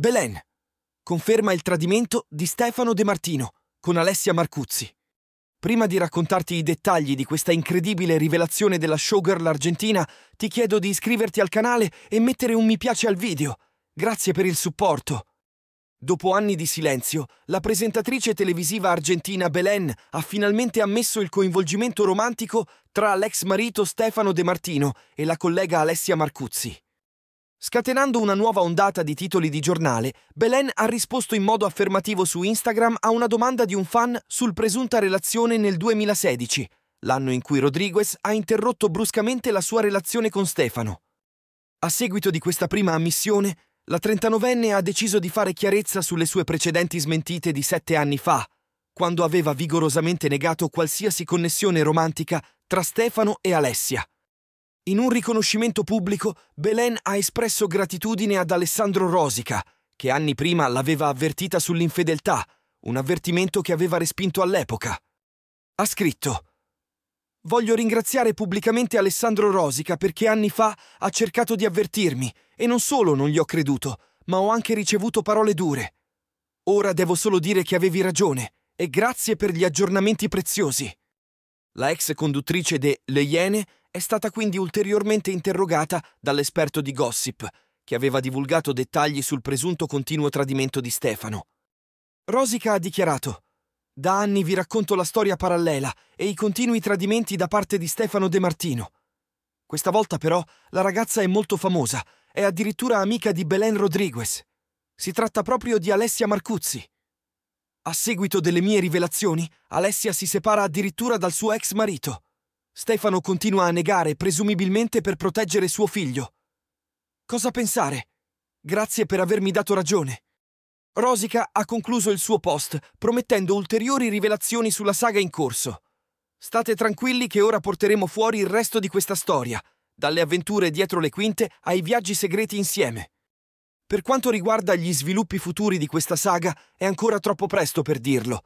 Belen. Conferma il tradimento di Stefano De Martino con Alessia Marcuzzi. Prima di raccontarti i dettagli di questa incredibile rivelazione della showgirl argentina, ti chiedo di iscriverti al canale e mettere un mi piace al video. Grazie per il supporto. Dopo anni di silenzio, la presentatrice televisiva argentina Belen ha finalmente ammesso il coinvolgimento romantico tra l'ex marito Stefano De Martino e la collega Alessia Marcuzzi. Scatenando una nuova ondata di titoli di giornale, Belen ha risposto in modo affermativo su Instagram a una domanda di un fan sul presunta relazione nel 2016, l'anno in cui Rodriguez ha interrotto bruscamente la sua relazione con Stefano. A seguito di questa prima ammissione, la 39enne ha deciso di fare chiarezza sulle sue precedenti smentite di sette anni fa, quando aveva vigorosamente negato qualsiasi connessione romantica tra Stefano e Alessia. In un riconoscimento pubblico, Belen ha espresso gratitudine ad Alessandro Rosica, che anni prima l'aveva avvertita sull'infedeltà, un avvertimento che aveva respinto all'epoca. Ha scritto Voglio ringraziare pubblicamente Alessandro Rosica perché anni fa ha cercato di avvertirmi e non solo non gli ho creduto, ma ho anche ricevuto parole dure. Ora devo solo dire che avevi ragione e grazie per gli aggiornamenti preziosi. La ex conduttrice de Le Iene è stata quindi ulteriormente interrogata dall'esperto di gossip, che aveva divulgato dettagli sul presunto continuo tradimento di Stefano. Rosica ha dichiarato Da anni vi racconto la storia parallela e i continui tradimenti da parte di Stefano De Martino. Questa volta però la ragazza è molto famosa, è addirittura amica di Belen Rodriguez. Si tratta proprio di Alessia Marcuzzi. A seguito delle mie rivelazioni, Alessia si separa addirittura dal suo ex marito. Stefano continua a negare, presumibilmente per proteggere suo figlio. Cosa pensare? Grazie per avermi dato ragione. Rosica ha concluso il suo post promettendo ulteriori rivelazioni sulla saga in corso. State tranquilli che ora porteremo fuori il resto di questa storia, dalle avventure dietro le quinte ai viaggi segreti insieme. Per quanto riguarda gli sviluppi futuri di questa saga, è ancora troppo presto per dirlo.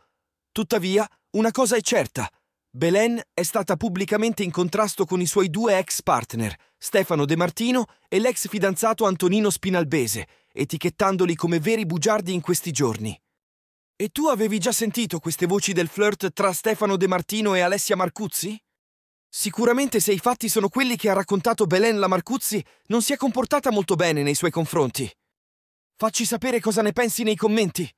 Tuttavia, una cosa è certa. Belen è stata pubblicamente in contrasto con i suoi due ex partner, Stefano De Martino e l'ex fidanzato Antonino Spinalbese, etichettandoli come veri bugiardi in questi giorni. E tu avevi già sentito queste voci del flirt tra Stefano De Martino e Alessia Marcuzzi? Sicuramente se i fatti sono quelli che ha raccontato Belen la Marcuzzi, non si è comportata molto bene nei suoi confronti. Facci sapere cosa ne pensi nei commenti.